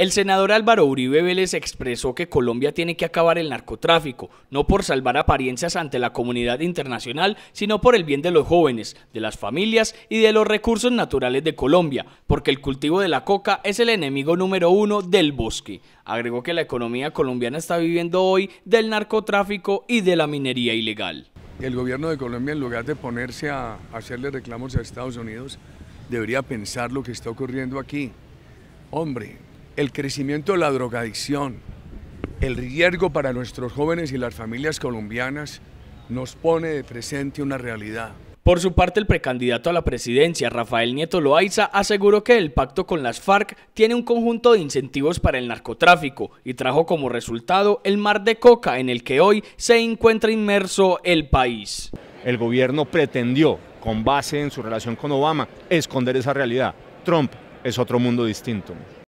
El senador Álvaro Uribe Vélez expresó que Colombia tiene que acabar el narcotráfico, no por salvar apariencias ante la comunidad internacional, sino por el bien de los jóvenes, de las familias y de los recursos naturales de Colombia, porque el cultivo de la coca es el enemigo número uno del bosque. Agregó que la economía colombiana está viviendo hoy del narcotráfico y de la minería ilegal. El gobierno de Colombia, en lugar de ponerse a hacerle reclamos a Estados Unidos, debería pensar lo que está ocurriendo aquí. Hombre, el crecimiento de la drogadicción, el riesgo para nuestros jóvenes y las familias colombianas nos pone de presente una realidad. Por su parte, el precandidato a la presidencia, Rafael Nieto Loaiza, aseguró que el pacto con las FARC tiene un conjunto de incentivos para el narcotráfico y trajo como resultado el mar de coca en el que hoy se encuentra inmerso el país. El gobierno pretendió, con base en su relación con Obama, esconder esa realidad. Trump es otro mundo distinto.